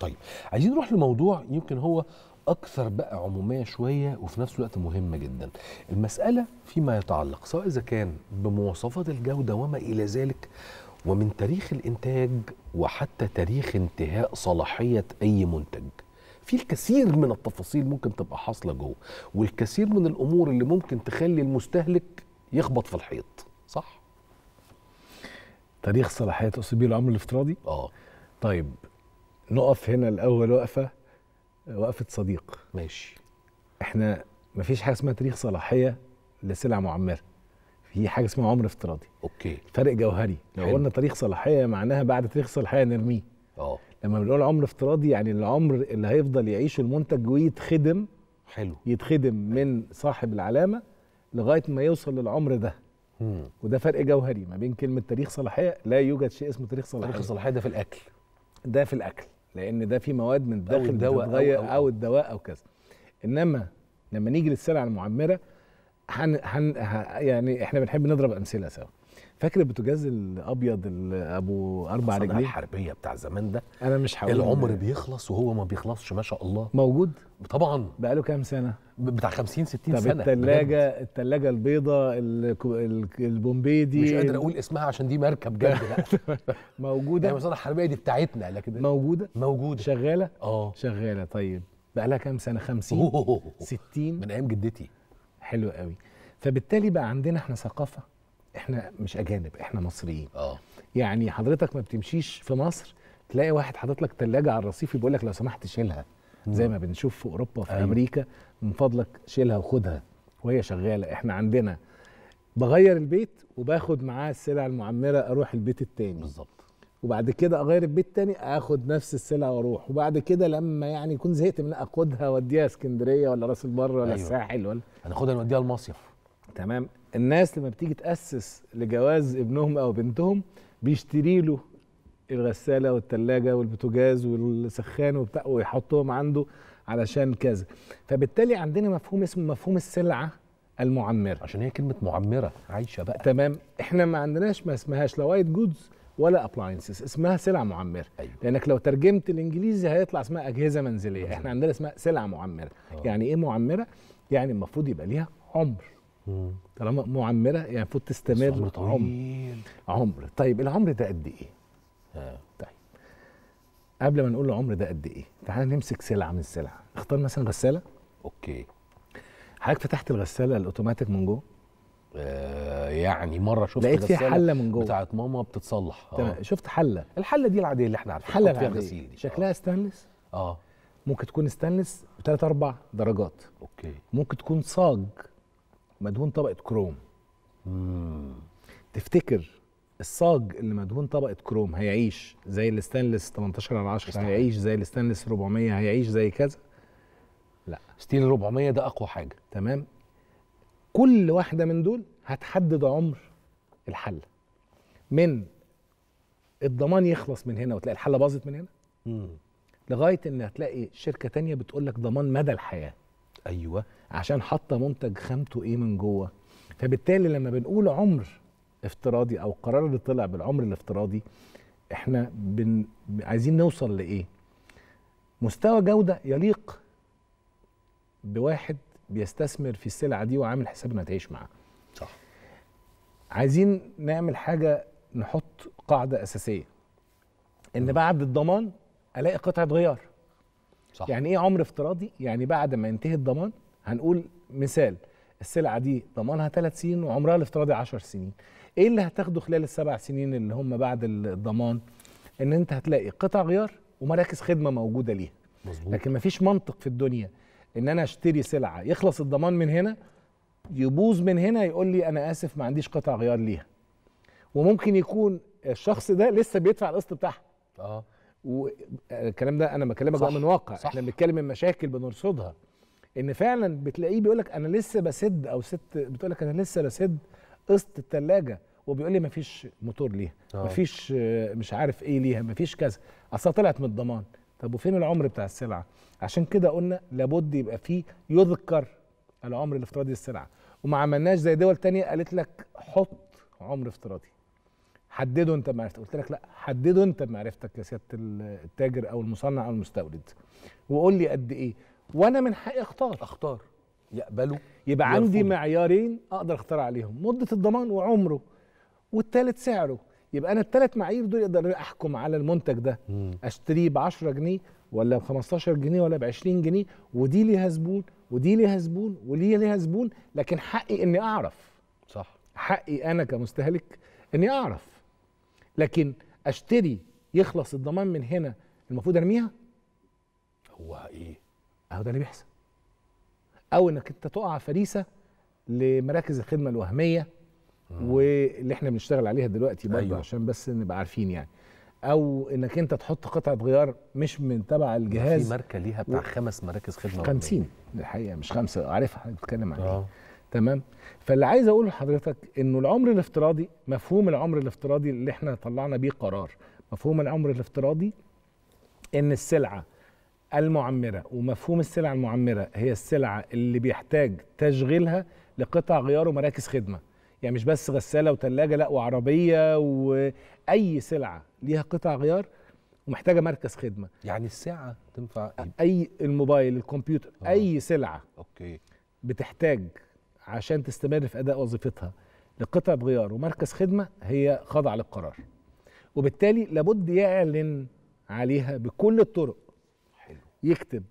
طيب عايزين نروح لموضوع يمكن هو اكثر بقى عموميه شويه وفي نفس الوقت مهمه جدا المساله فيما يتعلق سواء اذا كان بمواصفات الجوده وما الى ذلك ومن تاريخ الانتاج وحتى تاريخ انتهاء صلاحيه اي منتج في الكثير من التفاصيل ممكن تبقى حاصله جوه والكثير من الامور اللي ممكن تخلي المستهلك يخبط في الحيط صح تاريخ صلاحيه تقصد بيه العمر الافتراضي اه طيب نقف هنا الاول وقفه وقفه صديق ماشي احنا ما فيش حاجه اسمها تاريخ صلاحيه لسلع معمره في حاجه اسمها عمر افتراضي اوكي فرق جوهري لو قلنا تاريخ صلاحيه معناها بعد تاريخ صلاحيه نرميه اه لما بنقول عمر افتراضي يعني العمر اللي هيفضل يعيشه المنتج ويتخدم حلو يتخدم من صاحب العلامه لغايه ما يوصل للعمر ده مم. وده فرق جوهري ما بين كلمه تاريخ صلاحيه لا يوجد شيء اسمه تاريخ صلاحيه تاريخ صلاحيه ده في الاكل ده في الاكل لان ده في مواد من داخل الدواء أو, أو, او الدواء او كذا انما لما نيجي للسلع المعمره هن هن يعني احنا بنحب نضرب امثله سوا فاكر البوتجاز الابيض اللي ابو اربع رجلين الحربيه بتاع زمان ده انا مش هقول العمر بيخلص وهو ما بيخلصش ما شاء الله موجود طبعا بقاله كام سنه بتاع 50 60 طب سنه الثلاجه الثلاجه البيضاء البومبي دي مش قادر اقول اسمها عشان دي ماركه بجد لا موجوده يعني مثلا الحربيه دي بتاعتنا لكن موجوده موجوده شغاله اه شغاله طيب بقى لها كام سنه 50 60 من ايام جدتي حلو قوي فبالتالي بقى عندنا احنا ثقافه احنا مش اجانب احنا مصريين اه يعني حضرتك ما بتمشيش في مصر تلاقي واحد حاطط لك ثلاجه على الرصيف بيقول لك لو سمحت شيلها زي ما بنشوف في اوروبا في أيوه. امريكا من فضلك شيلها وخدها وهي شغاله احنا عندنا بغير البيت وباخد معاه السلع المعمره اروح البيت التاني بالظبط وبعد كده اغير البيت تاني اخد نفس السلع واروح وبعد كده لما يعني يكون زهقت من اخدها واديها اسكندريه ولا راس البر ولا أيوة. الساحل ولا هناخدها نوديها المصيف تمام الناس لما بتيجي تاسس لجواز ابنهم او بنتهم بيشتري له الغساله والثلاجه والبوتاجاز والسخان وبتاع ويحطهم عنده علشان كذا فبالتالي عندنا مفهوم اسمه مفهوم السلعه المعمره عشان هي كلمه معمره عايشه بقى تمام احنا ما عندناش ما اسمهاش لا وايت جودز ولا ابلاينسز اسمها سلع معمره أيوة. لانك لو ترجمت الانجليزي هيطلع اسمها اجهزه منزليه أجهزة. احنا أيوة. عندنا اسمها سلع معمره أوه. يعني ايه معمره يعني المفروض يبقى ليها عمر طالما معمره يعني المفروض تستمر عمر طويل عمر طيب العمر ده قد ايه؟ ها. آه. طيب قبل ما نقول العمر ده قد ايه؟ تعالى نمسك سلعه من السلع اختار مثلا غساله اوكي حضرتك فتحت الغساله الاوتوماتيك من جوه؟ آه، يعني مره شفت لقيت فيها حله من جوه بتاعت ماما بتتصلح آه. تمام آه. شفت حله الحله دي العاديه اللي احنا عارفينها حله فيها غسيل شكلها شكلها ستانلس اه ممكن تكون ستانلس بثلاث اربع درجات اوكي ممكن تكون صاج مدهون طبقه كروم تفتكر الصاج اللي مدهون طبقه كروم هيعيش زي الستانلس 18 على 10 هيعيش زي الستانلس 400 هيعيش زي كذا لا ستيل 400 ده اقوى حاجه تمام كل واحده من دول هتحدد عمر الحله من الضمان يخلص من هنا وتلاقي الحله باظت من هنا مم. لغايه ان هتلاقي شركه تانية بتقول لك ضمان مدى الحياه ايوه عشان حاطه منتج خامته ايه من جوه فبالتالي لما بنقول عمر افتراضي او القرار اللي طلع بالعمر الافتراضي احنا بن... عايزين نوصل لايه مستوى جوده يليق بواحد بيستثمر في السلعه دي وعامل حساب انها تعيش معاه صح عايزين نعمل حاجه نحط قاعده اساسيه ان بعد الضمان الاقي قطعه غيار صح يعني ايه عمر افتراضي يعني بعد ما ينتهي الضمان هنقول مثال السلعه دي ضمانها ثلاث سنين وعمرها الافتراضي 10 سنين ايه اللي هتاخده خلال السبع سنين اللي هم بعد الضمان ان انت هتلاقي قطع غيار ومراكز خدمه موجوده ليها مزبوط. لكن مفيش منطق في الدنيا ان انا اشتري سلعه يخلص الضمان من هنا يبوظ من هنا يقول لي انا اسف ما عنديش قطع غيار ليها وممكن يكون الشخص ده لسه بيدفع القسط بتاعها اه والكلام آه، ده انا بكلمك بقى من واقع صح. احنا بنتكلم من مشاكل بنرصدها ان فعلا بتلاقيه بيقول لك انا لسه بسد او ست بتقول لك انا لسه بسد قسط الثلاجه وبيقول لي ما فيش موتور ليها آه. ما فيش آه، مش عارف ايه ليها ما فيش كذا اصلا طلعت من الضمان طب وفين العمر بتاع السلعه عشان كده قلنا لابد يبقى فيه يذكر العمر الافتراضي للسلعه وما عملناش زي دول تانية قالت لك حط عمر افتراضي حدده انت بمعرفتك قلت لك لا حدده انت بمعرفتك يا سياده التاجر او المصنع او المستورد وقول لي قد ايه وانا من حقي اختار اختار يقبلوا يبقى يرفضوا. عندي معيارين اقدر اختار عليهم مده الضمان وعمره والتالت سعره يبقى انا الثلاث معايير دول اقدر احكم على المنتج ده مم. اشتريه ب 10 جنيه ولا ب 15 جنيه ولا ب 20 جنيه ودي ليها زبون ودي ليها زبون ودي ليها زبون لكن حقي اني اعرف صح حقي انا كمستهلك اني اعرف لكن اشتري يخلص الضمان من هنا المفروض ارميها هو ايه اهو ده اللي بيحصل او انك انت تقع فريسه لمراكز الخدمه الوهميه آه. واللي احنا بنشتغل عليها دلوقتي برضه أيوة. عشان بس نبقى عارفين يعني او انك انت تحط قطعه غيار مش من تبع الجهاز في ماركه ليها بتاع و... خمس مراكز خدمه 50 الحقيقه مش خمسه عارفها بتتكلم عنها إيه. آه. تمام فاللي عايز اقوله لحضرتك انه العمر الافتراضي مفهوم العمر الافتراضي اللي احنا طلعنا بيه قرار مفهوم العمر الافتراضي ان السلعه المعمرة ومفهوم السلع المعمرة هي السلعة اللي بيحتاج تشغيلها لقطع غيار ومراكز خدمة يعني مش بس غسالة وتلاجة لا وعربية وأي سلعة ليها قطع غيار ومحتاجة مركز خدمة يعني الساعة تنفع أي الموبايل الكمبيوتر آه. أي سلعة أوكي بتحتاج عشان تستمر في أداء وظيفتها لقطع غيار ومركز خدمة هي خاضعة للقرار وبالتالي لابد يعلن عليها بكل الطرق يكتب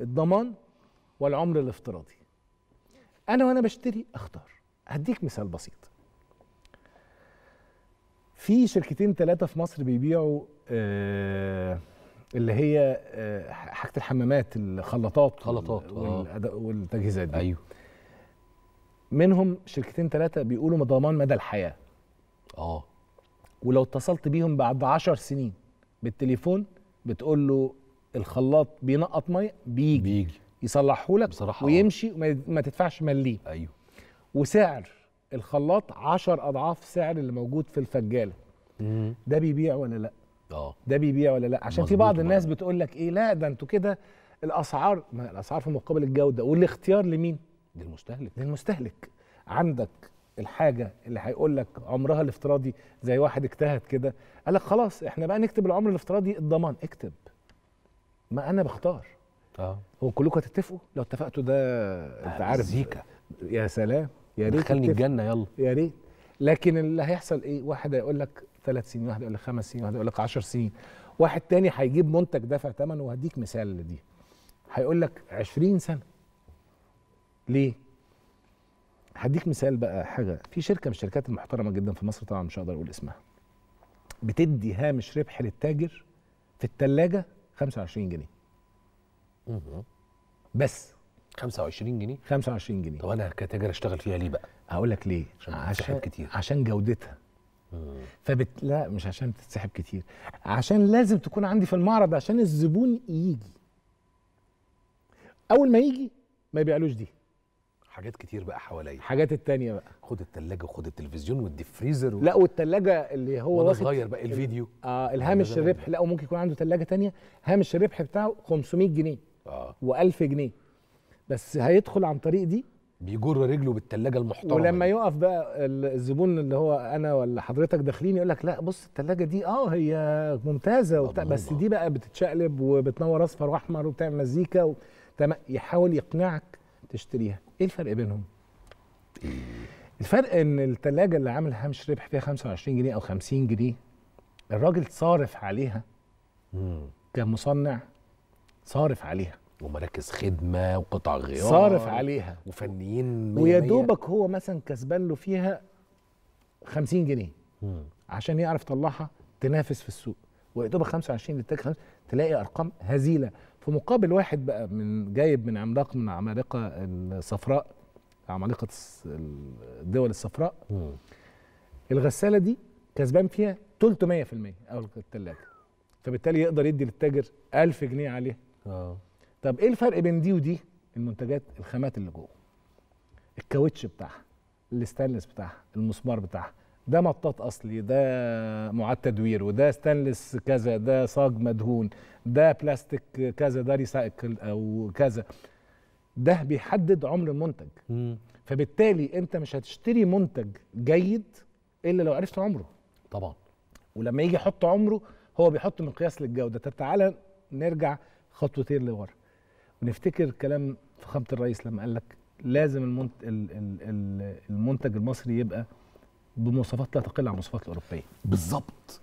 الضمان والعمر الافتراضي انا وانا بشتري اختار هديك مثال بسيط في شركتين ثلاثه في مصر بيبيعوا آه، اللي هي آه، حاجه الحمامات الخلاطات خلطات آه. والتجهيزات دي ايوه منهم شركتين ثلاثه بيقولوا ضمان مدى الحياه اه ولو اتصلت بيهم بعد 10 سنين بالتليفون بتقول له الخلاط بينقط ميه بيجي بيجي يصلحه لك بصراحة ويمشي وما تدفعش مليه ايوه وسعر الخلاط 10 اضعاف سعر اللي موجود في الفجاله ده بيبيع ولا لا اه ده بيبيع ولا لا عشان في بعض الناس بتقول لك ايه لا ده انتوا كده الاسعار ما الاسعار في مقابل الجوده والاختيار لمين للمستهلك للمستهلك عندك الحاجه اللي هيقول لك عمرها الافتراضي زي واحد اجتهد كده قال لك خلاص احنا بقى نكتب العمر الافتراضي الضمان اكتب ما انا بختار اه هو كلكم هتتفقوا لو اتفقتوا ده انت آه، عارف زيكا يا سلام يا ريت خلني الجنه يلا يا ريت لكن اللي هيحصل ايه واحد هيقول لك ثلاث سنين واحد يقول لك خمس سنين واحد يقول لك 10 سنين واحد تاني هيجيب منتج دفع ثمنه وهديك مثال لدي هيقول لك 20 سنه ليه هديك مثال بقى حاجه في شركه من الشركات المحترمه جدا في مصر طبعا مش هقدر اقول اسمها بتدي هامش ربح للتاجر في الثلاجه 25 جنيه بس 25 جنيه 25 جنيه طب انا كتاجر اشتغل فيها ليه بقى هقول لك ليه عشان, عشان كتير عشان جودتها فبت لا مش عشان تتسحب كتير عشان لازم تكون عندي في المعرض عشان الزبون يجي اول ما يجي ما يبيعلوش دي حاجات كتير بقى حواليا حاجات التانية بقى خد التلاجة وخد التلفزيون فريزر و... لا والتلاجة اللي هو واخد صغير بقى الفيديو اه الهامش الربح لا وممكن يكون عنده تلاجة تانية هامش الربح بتاعه 500 جنيه اه و1000 جنيه بس هيدخل عن طريق دي بيجر رجله بالتلاجة المحترمة ولما دي. يقف بقى الزبون اللي هو انا ولا حضرتك داخلين يقول لك لا بص التلاجة دي اه هي ممتازة آه، وبتاع بس دي بقى بتتشقلب وبتنور اصفر واحمر وبتعمل مزيكا و... يحاول يقنعك تشتريها ايه الفرق بينهم؟ الفرق ان الثلاجه اللي عامل هامش ربح فيها 25 جنيه او 50 جنيه الراجل صارف عليها كمصنع صارف عليها ومراكز خدمه وقطع غيار صارف عليها وفنيين ويا دوبك هو مثلا كسبان له فيها 50 جنيه مم. عشان يعرف يطلعها تنافس في السوق ويا دوبك 25 تلاقي ارقام هزيله في مقابل واحد بقى من جايب من عملاق من عمالقه الصفراء عمالقه الدول الصفراء مم. الغساله دي كسبان فيها 300% او الثلاجه فبالتالي يقدر يدي للتاجر 1000 جنيه عليها اه طب ايه الفرق بين دي ودي المنتجات الخامات اللي جوه الكاوتش بتاعها الاستانلس بتاعها المسمار بتاعها ده مطاط اصلي ده معاد تدوير وده ستانلس كذا ده صاج مدهون ده بلاستيك كذا ده ريسايكل او كذا ده بيحدد عمر المنتج مم. فبالتالي انت مش هتشتري منتج جيد الا لو عرفت عمره طبعا ولما يجي يحط عمره هو بيحط مقياس للجوده طب تعالى نرجع خطوتين لورا ونفتكر كلام فخامه الرئيس لما قال لك لازم المنتج المصري يبقى بمواصفات لا تقل عن المواصفات الاوروبيه بالظبط